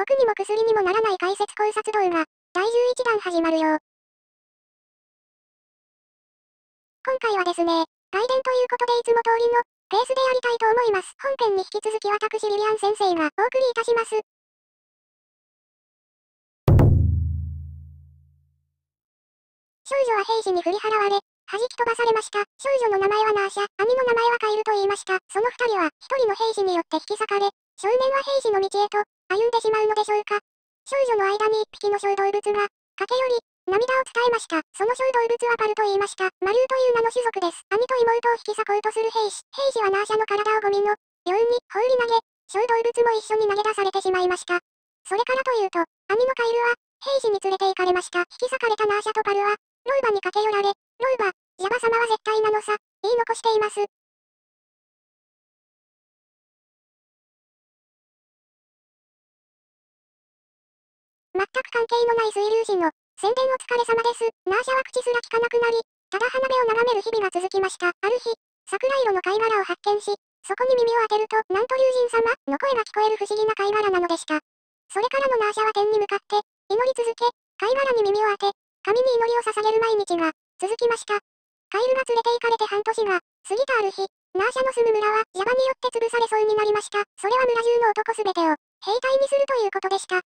僕にも薬にもならない解説考察動画、第11弾始まるよ。今回はですね、外伝ということでいつも通りのペースでやりたいと思います。本編に引き続き私リリアン先生がお送りいたします。少女は兵士に振り払われ、弾き飛ばされました。少女の名前はナーシャ、兄の名前はカエルと言いました。その二人は、一人の兵士によって引き裂かれ、少年は兵士の道へと、歩んでしまうのでしょうか。少女の間に1匹の小動物が、駆け寄り、涙を伝えました。その小動物はバルと言いました。マルーという名の種族です。兄と妹を引き裂こうとする兵士。兵士はナーシャの体をゴミの、ように放り投げ、小動物も一緒に投げ出されてしまいました。それからというと、兄のカエルは、兵士に連れて行かれました。引き裂かれたナーシャとパルは、老婆に駆け寄られ、老婆、ジャバ様は絶対なのさ、言い残しています。全く関係のない水流時の、宣伝お疲れ様です。ナーシャは口すら聞かなくなり、ただ花火を眺める日々が続きました。ある日、桜色の貝殻を発見し、そこに耳を当てると、なんと竜神様の声が聞こえる不思議な貝殻なのでした。それからのナーシャは天に向かって、祈り続け、貝殻に耳を当て、神に祈りを捧げる毎日が、続きました。カエルが連れて行かれて半年が、過ぎたある日、ナーシャの住む村は、ジャバによって潰されそうになりました。それは村中の男すべてを、兵隊にするということでした。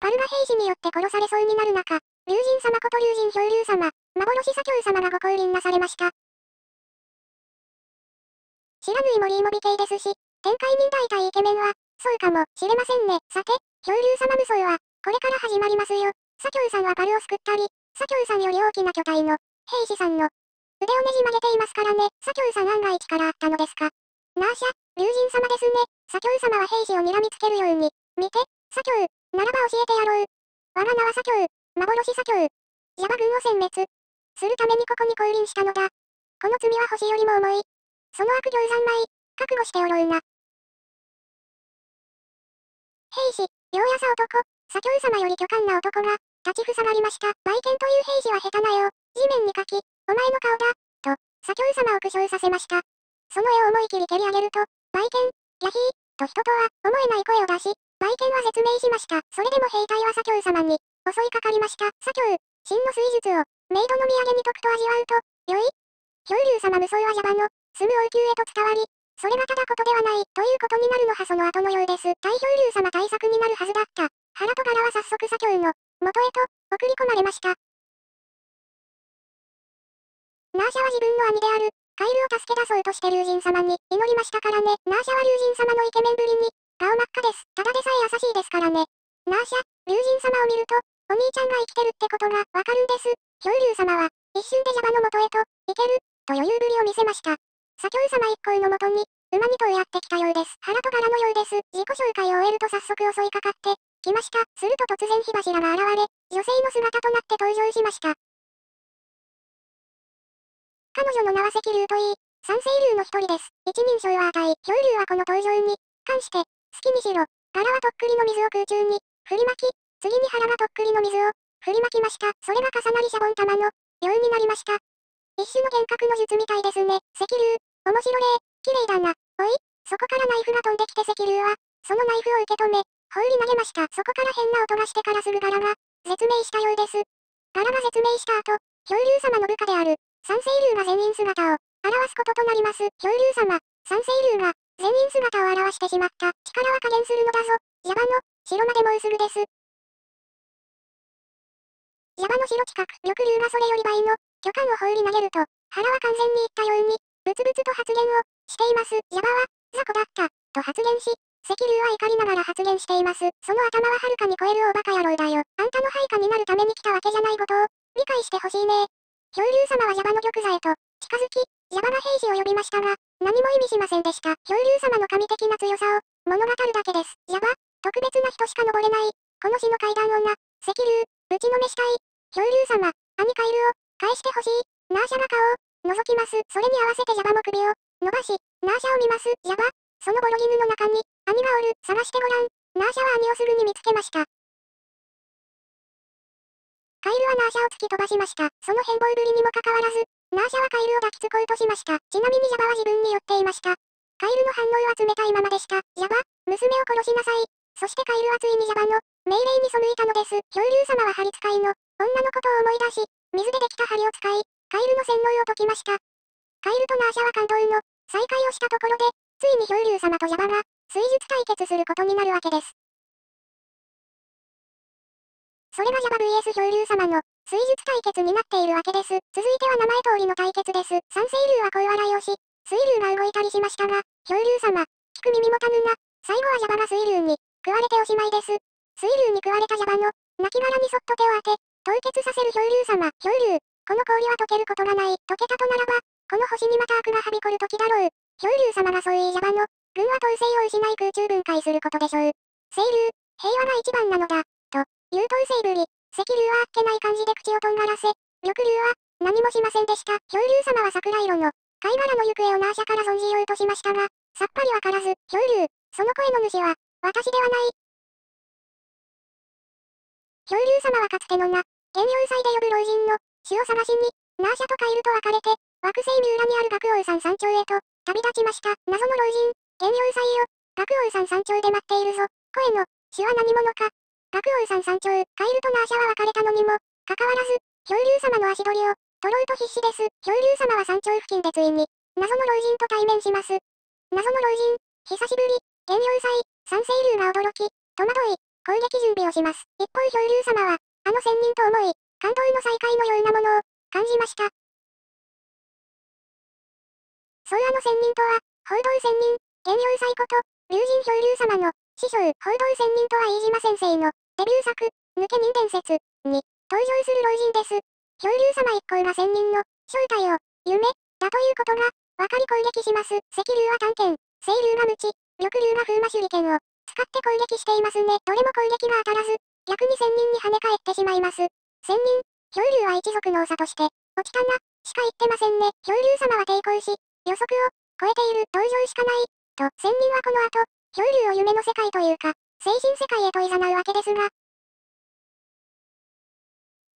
パルマ平士によって殺されそうになる中、竜神様こと竜神漂流様、幻左京様がご降臨なされました。知らぬいもリーモビ系ですし、天界忍耐体イケメンは、そうかもしれませんね。さて、漂流様無双は、これから始まりますよ。左京さんはパルを救ったり、左京さんより大きな巨体の、兵士さんの、腕をねじ曲げていますからね。左京さん案外力あったのですか。なーしゃ、竜神様ですね。左京様は兵士を睨みつけるように。見て、左京、ならば教えてやろう。我が名は左京、幻左京。ジャバ軍を殲滅。するためにここに降臨したのだ。この罪は星よりも重い。その悪行三昧、覚悟しておろうな。兵士、両さ男、左京様より巨漢な男が、立ちふさがりました。売剣という兵士は下手なよ。地面に書き、お前の顔だ、と、左京様を苦笑させました。その絵を思い切り蹴り上げると、売剣、ヤヒー、と人とは、思えない声を出し、売店は説明しました。それでも兵隊は左京様に、襲いかかりました。左京、真の水術を、メイドの土産にとくと味わうと、良い漂流様無双は邪魔の、住む王宮へと伝わり、それがただことではない、ということになるのはその後のようです。大漂流様対策になるはずだった。腹と柄は早速左京の、元へと、送り込まれました。ナーシャは自分の兄である、カイルを助け出そうとして龍神様に祈りましたからね。ナーシャは龍神様のイケメンぶりに、顔真っ赤です。ただでさえ優しいですからね。ナーシャ、竜神様を見ると、お兄ちゃんが生きてるってことがわかるんです。恐竜様は、一瞬でジャバの元へと、行ける、と余裕ぶりを見せました。左京様一行のもとに、馬にとやってきたようです。腹と柄のようです。自己紹介を終えると早速襲いかかって、来ました。すると突然火柱が現れ、女性の姿となって登場しました。彼女の名は関竜といい、三星竜の一人です。一人称は値。恐竜はこの登場に、関して、好きにしろ。柄はとっくりの水を空中に、振りまき、次に原はとっくりの水を、振りまきました。それが重なりシャボン玉の、ようになりました。一種の幻覚の術みたいですね。石流。面白ー、綺麗だな。おい、そこからナイフが飛んできて石流は、そのナイフを受け止め、放り投げました。そこから変な音がしてからすぐ柄が、説明したようです。柄が説明した後、恐竜様の部下である、三星竜が全員姿を、表すこととなります。恐竜様、三星竜が、全員姿を現してしまった。力は加減するのだぞ。ヤバの、城までもうすぐです。ヤバの城近く、緑竜がそれより倍の、巨漢を放り投げると、腹は完全に言ったように、ブツブツと発言を、しています。ヤバは、雑魚だった、と発言し、石竜は怒りながら発言しています。その頭ははるかに超える大バカ野郎だよ。あんたの配下になるために来たわけじゃないことを、理解してほしいね。恐竜様はヤバの玉座へと、近づき、山バが兵士を呼びましたが、何も意味しませんでした。漂流様の神的な強さを物語るだけです。やば、特別な人しか登れない。この死の階段女、赤流、打ちのめしたい。漂流様、兄カイルを返してほしい。ナーシャが顔を覗きます。それに合わせてジャバも首を伸ばし、ナーシャを見ます。ジャバ、そのボロギヌの中に、兄がおる、探してごらん。ナーシャは兄をすぐに見つけました。カイルはナーシャを突き飛ばしました。その変貌ぶりにもかかわらず、ナーシャはカエルを抱きつこうとしました。ちなみにジャバは自分に寄っていました。カエルの反応は冷たいままでした。ジャバ、娘を殺しなさい。そしてカエルはついにジャバの命令に背いたのです。漂流様は針使いの女のことを思い出し、水でできた針を使い、カエルの洗脳を解きました。カエルとナーシャは感動の再会をしたところで、ついに漂流様とジャバが水術対決することになるわけです。それがジャバ VS 漂流様の水術対決になっているわけです。続いては名前通りの対決です。三星流は小笑いをし、水流が動いたりしましたが、漂流様、聞く耳もたぬな、最後はジャバが水流に、食われておしまいです。水流に食われたジャバの、亡骸にそっと手を当て、凍結させる漂流様、漂流、この氷は溶けることがない、溶けたとならば、この星にまた悪がはびこる時だろう。漂流様がそういうジャバの、軍は統制を失い空中分解することでしょう。清流、平和が一番なのだ、と、いう統制ぶり。赤龍はあっけない感じで口をとんがらせ、緑龍は、何もしませんでした。漂流様は桜色の、貝殻の行方をナーシャから存じようとしましたが、さっぱりわからず、漂流、その声の主は、私ではない。漂流様はかつての名、遠洋祭で呼ぶ老人の、死を探しに、ナーシャとカイルと別れて、惑星三浦にある学王山山頂へと、旅立ちました。謎の老人、遠洋祭よ、学王山山頂で待っているぞ。声の、主は何者か、白さ山山頂、カエルとナーシャは別れたのにも、かかわらず、漂流様の足取りを、取ろうと必死です。漂流様は山頂付近でついに、謎の老人と対面します。謎の老人、久しぶり、原要塞、三星竜が驚き、戸惑い、攻撃準備をします。一方漂流様は、あの仙人と思い、感動の再会のようなものを、感じました。そうあの仙人とは、報道仙人、原要塞こと、竜神漂流様の、師匠、報道専任とは飯島先生のデビュー作、抜け人伝説に登場する老人です。漂流様一行が仙人の正体を夢だということが分かり攻撃します。石流は探検、清流が無知、緑流が風魔手裏剣を使って攻撃していますね。どれも攻撃が当たらず、逆に仙人に跳ね返ってしまいます。仙人、漂流は一族の長として、落ちたな、しか言ってませんね。漂流様は抵抗し、予測を超えている、登場しかない。と、仙人はこの後、漂流を夢の世界というか、精神世界へと誘うわけですが、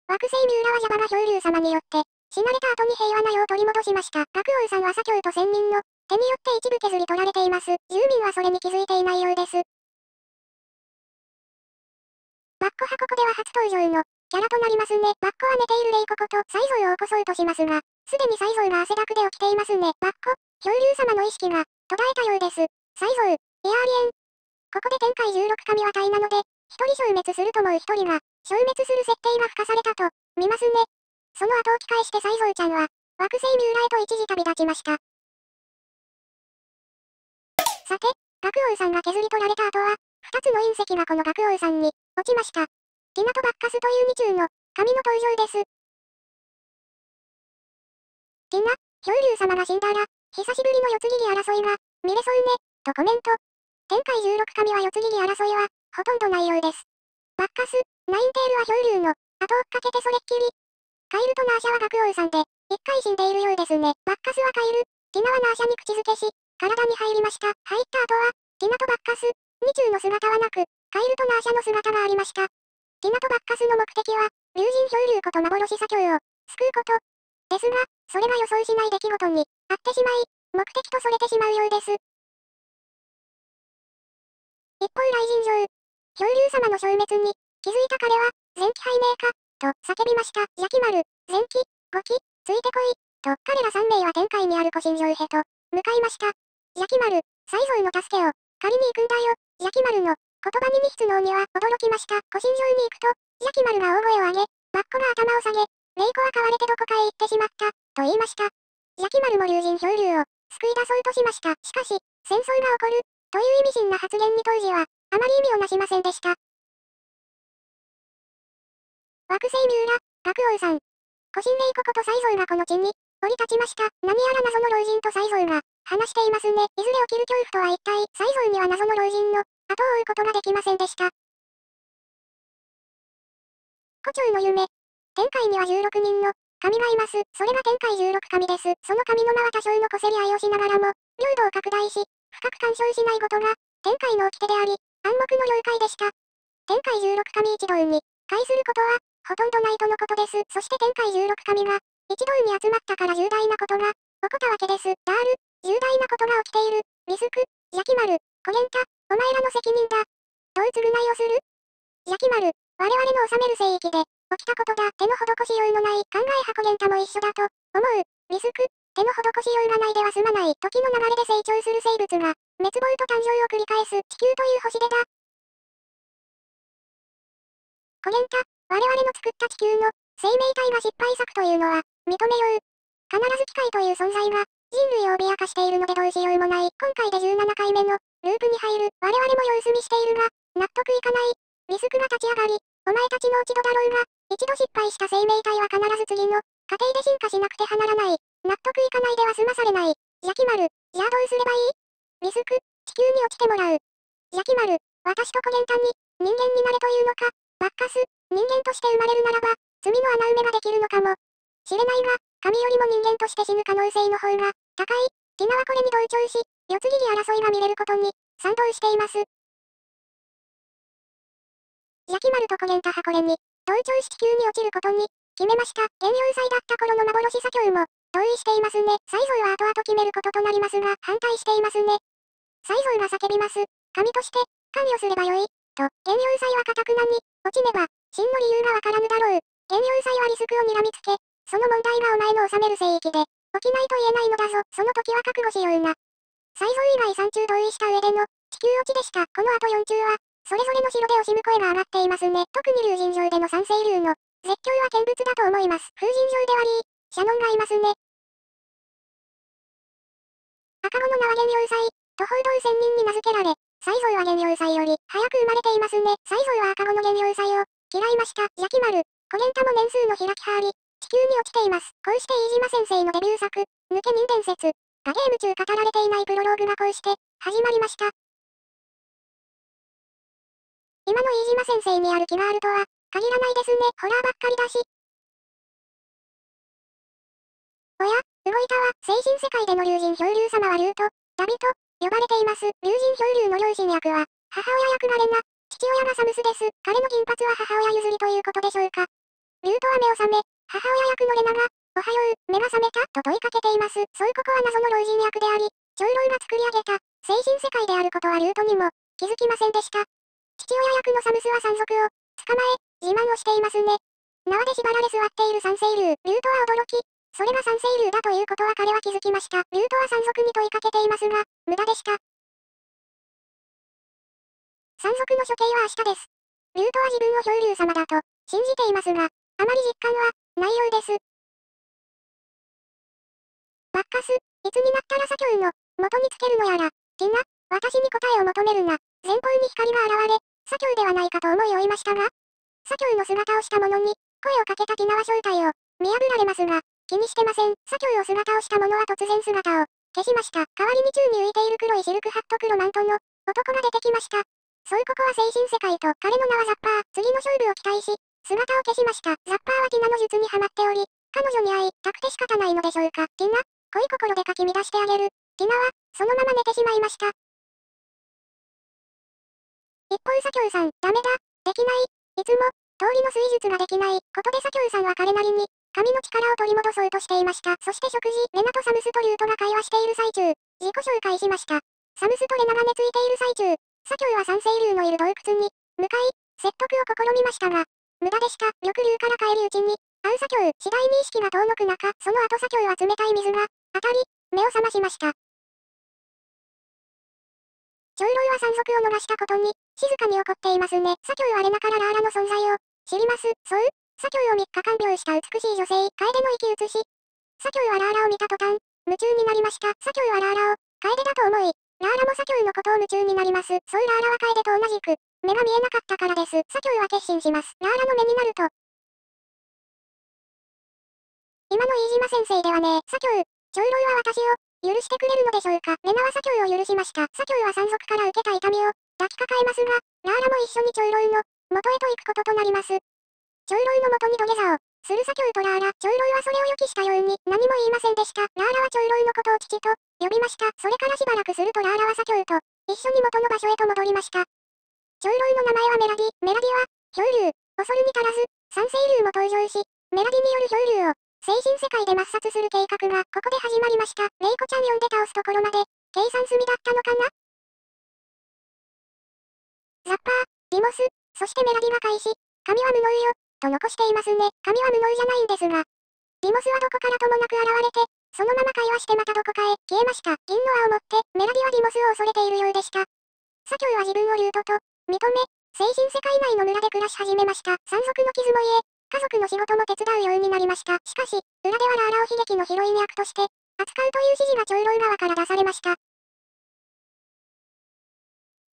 惑星三浦は邪魔な漂流様によって、死なれた後に平和な世を取り戻しました。学王さんは左京と仙人の手によって一部削り取られています。住民はそれに気づいていないようです。バッコはここでは初登場のキャラとなりますね。バッコは寝ているレイコことサイを起こそうとしますが、すでにサイが汗だくで起きていますね。バッコ、漂流様の意識が途絶えたようです。サイエアーリエン。ここで天界16神は対なので、一人消滅するともう一人が、消滅する設定が付加されたと、見ますね。その後を機返してサイゾウちゃんは、惑星ミューラへと一時旅立ちました。さて、学王さんが削り取られた後は、二つの隕石がこの学王さんに、落ちました。ティナとバッカスという二中の、神の登場です。ティナ、漂流様が死んだら、久しぶりの四つ切り争いが、見れそうね、とコメント。前回16神は四つ切り争いは、ほとんどないようです。バッカス、ナインテールは漂流の、後をかけてそれっきり。カエルとナーシャは学王さんで、一回死んでいるようですね。バッカスはカエル、ティナはナーシャに口づけし、体に入りました。入った後は、ティナとバッカス、二中の姿はなく、カエルとナーシャの姿がありました。ティナとバッカスの目的は、竜神漂流こと幻左京を、救うこと。ですが、それが予想しない出来事に、あってしまい、目的とそれてしまうようです。一方雷神城漂流様の消滅に気づいた彼は、前期拝命か、と叫びました。キきル前期、5期、ついてこい、と彼ら3名は天界にある古神城へと、向かいました。キきル最蔵の助けを、借りに行くんだよ、キき丸の、言葉に密のには驚きました。古神上に行くと、キき丸が大声を上げ、バッコが頭を下げ、レイコは買われてどこかへ行ってしまった、と言いました。キき丸も竜神漂流を、救い出そうとしました。しかし、戦争が起こる、という意味深な発言に当時は、あまり意味をなしませんでした。惑星三浦、学王さん。古神霊こことゾウがこの地に、降り立ちました。何やら謎の老人とゾウが、話していますね。いずれ起きる恐怖とは一体、ゾウには謎の老人の、後を追うことができませんでした。胡蝶の夢。天界には16人の、神がいます。それが天界16神です。その神の名は多少の擦り合いをしながらも、領土を拡大し、深く干渉しないことが、天界の掟であり、暗黙の了解でした。天界16神一同に、会することは、ほとんどないとのことです。そして天界16神が、一同に集まったから重大なことが、起こったわけです。ダール、重大なことが起きている。リスク、ャキマル、コゲンタ、お前らの責任だ。どう償いをするャキマル、我々の治める聖域で、起きたことだ。手の施しようのない考え箱源太も一緒だと、思う。リスク、手の施しようがないでは済まない時の流れで成長する生物が滅亡と誕生を繰り返す地球という星でだ。コゲんか、我々の作った地球の生命体が失敗作というのは認めよう。必ず機械という存在が人類を脅かしているのでどうしようもない。今回で17回目のループに入る我々も様子見しているが納得いかない。リスクが立ち上がり、お前たちの落ち度だろうが、一度失敗した生命体は必ず次の過程で進化しなくてはならない。納得いかないでは済まされない。焼き丸、じゃあどうすればいいリスク、地球に落ちてもらう。焼き丸、私とコゲンタに、人間になれというのか、バッカス、人間として生まれるならば、罪の穴埋めができるのかも。知れないが、神よりも人間として死ぬ可能性の方が、高い。ティナはこれに同調し、四つ切り争いが見れることに、賛同しています。焼き丸とコゲンタはこれに、同調し地球に落ちることに、決めました。原要塞だった頃の幻作業も、同意していますね。サイは後々決めることとなりますが、反対していますね。サイゾが叫びます。神として、関与すればよい。と、現有塞はかたくなに、落ちねば、真の理由がわからぬだろう。現有塞はリスクをにらみつけ、その問題がお前の治める聖域で、起きないと言えないのだぞ。その時は覚悟しような。サイ以外三中同意した上での、地球落ちでした。この後4中は、それぞれの城で惜しむ声が上がっていますね。特に竜神城での三星竜の、絶叫は見物だと思います。風神城ではリー、シャノンがいますね。赤子の名は原要塞、徒歩道仙人に名付けられ、西蔵は原要塞より早く生まれていますね。西蔵は赤子の原要塞を嫌いました。焼き丸、コゲンタも年数の開きはり、地球に落ちています。こうして飯島先生のデビュー作、抜け人伝説、がゲーム中語られていないプロローグがこうして始まりました。今の飯島先生にある気があるとは限らないですね。ホラーばっかりだし。おや動いたわは、精神世界での竜神漂流様は竜と、ダビと、呼ばれています。竜神漂流の両親役は、母親役がレナ、父親がサムスです。彼の金髪は母親譲りということでしょうか。竜とは目を覚め、母親役のレナが、おはよう、目が覚めたと問いかけています。そうここは謎の老人役であり、長老が作り上げた、精神世界であることはルートにも、気づきませんでした。父親役のサムスは山賊を、捕まえ、自慢をしていますね。縄で縛られ座っている三聖竜、ルートは驚き、それが三清竜だということは彼は気づきました。竜ートは山賊に問いかけていますが、無駄でした。山賊の処刑は明日です。竜ートは自分を漂流様だと、信じていますが、あまり実感は、ないようです。バッカス、いつになったら左京の、元につけるのやら、ティナ、私に答えを求めるな、前方に光が現れ、左京ではないかと思い追いましたが、左京の姿をした者に、声をかけたティナは正体を、見破られますが、気にしてません。左京を姿をした者は突然姿を消しました。代わりに宙に浮いている黒いシルクハット黒マントの男が出てきました。そうここは精神世界と彼の名はザッパー。次の勝負を期待し、姿を消しました。ザッパーはティナの術にはまっており、彼女に会いたくて仕方ないのでしょうか。ティナ、恋心でかき乱してあげる。ティナは、そのまま寝てしまいました。一方左京さん、ダメだ、できない、いつも、通りの水術ができないことで左京さんは彼なりに、神の力を取り戻そうとしていました。そして食事、レナとサムスとリュートが会話している最中、自己紹介しました。サムスとレナが寝ついている最中、左京は三星流のいる洞窟に、向かい、説得を試みましたが、無駄でした。緑竜から帰るうちに、会う左京、次第に意識が遠のく中、その後左京は冷たい水が、当たり、目を覚ましました。長老は山賊を逃したことに、静かに怒っていますね。左京はレナからラーラの存在を、知ります。そう左京を3日間病した美しい女性、楓の息移し。左京はラーラを見た途端、夢中になりました。左京はラーラを、楓だと思い、ラーラも左京のことを夢中になります。そうラーラは楓と同じく、目が見えなかったからです。左京は決心します。ラーラの目になると。今の飯島先生ではね、左京、長老は私を、許してくれるのでしょうか。レナは左京を許しました。左京は山賊から受けた痛みを抱きかかえますが、ラーラも一緒に長老の元へと行くこととなります。長老の元に土下座を。するさきょうとラーラ、長老はそれを予期したように、何も言いませんでした。ラーラは長老のことを父と、呼びました。それからしばらくするとラーラはさきょうと、一緒に元の場所へと戻りました。長老の名前はメラディ、メラディは、漂流、恐るに足らず、三星流も登場し、メラディによる漂流を、精神世界で抹殺する計画が、ここで始まりました。レイコちゃん呼んで倒すところまで、計算済みだったのかなザッパー、ディモス、そしてメラディは開始。神は無能よ。と残していますね。神は無能じゃないんですが。リモスはどこからともなく現れて、そのまま会話してまたどこかへ消えました。銀の輪を持って、メロディはリモスを恐れているようでした。左京は自分をュートと、認め、精神世界内の村で暮らし始めました。山賊の傷も癒え、家族の仕事も手伝うようになりました。しかし、裏ではラーラを悲劇のヒロイン役として、扱うという指示が長老側から出されました。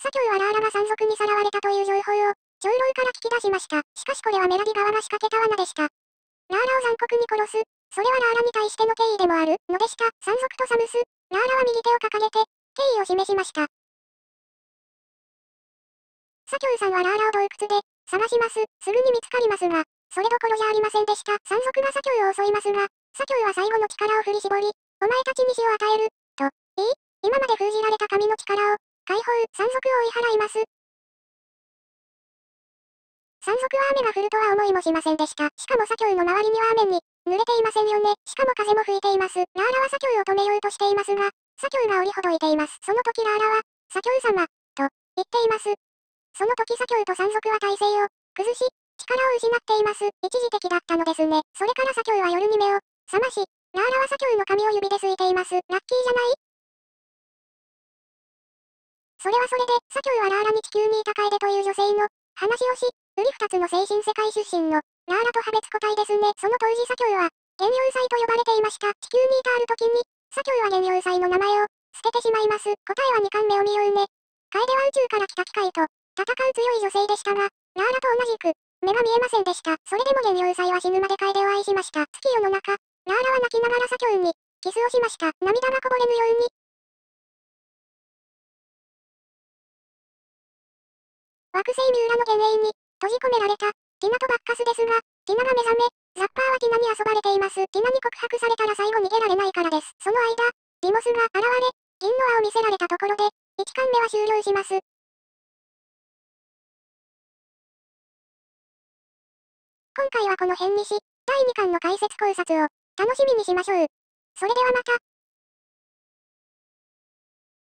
左京はラーラが山賊にさらわれたという情報を、長老から聞き出しました。しかしこれはメラディ側が仕掛けた罠でした。ラーラを残酷に殺す。それはラーラに対しての敬意でもあるのでした。山賊とサムス。ラーラは右手を掲げて、敬意を示しました。左京さんはラーラを洞窟で、探します。すぐに見つかりますが、それどころじゃありませんでした。山賊が左京を襲いますが、左京は最後の力を振り絞り、お前たちに死を与える、と、いい今まで封じられた神の力を、解放、山賊を追い払います。山賊は雨が降るとは思いもしませんでした。しかも左京の周りには雨に濡れていませんよね。しかも風も吹いています。ラーラは左京を止めようとしていますが、左京が降りほどいています。その時ラーラは、左京様、と、言っています。その時左京と山賊は体勢を、崩し、力を失っています。一時的だったのですね。それから左京は夜に目を、覚まし、ラーラは左京の髪を指ですいています。ラッキーじゃないそれはそれで、左京はラーラに地球にいた楓という女性の、話をし、瓜二つの精神世界出身の、ラーラと破別個体ですね。その当時左京は、原用祭と呼ばれていました。地球に至る時に、左京は原用祭の名前を、捨ててしまいます。答えは2巻目を見ようね。楓は宇宙から来た機械と、戦う強い女性でしたが、ラーラと同じく、目が見えませんでした。それでも原用祭は死ぬまで楓を愛しました。月夜の中、ラーラは泣きながら左京に、キスをしました。涙がこぼれぬように、惑星ミュラの幻影に、閉じ込められた、ティナとバッカスですが、ティナが目覚め、ザッパーはティナに遊ばれています。ティナに告白されたら最後逃げられないからです。その間、ディモスが現れ、銀の輪を見せられたところで、1巻目は終了します。今回はこの辺にし、第2巻の解説考察を楽しみにしましょう。それではまた。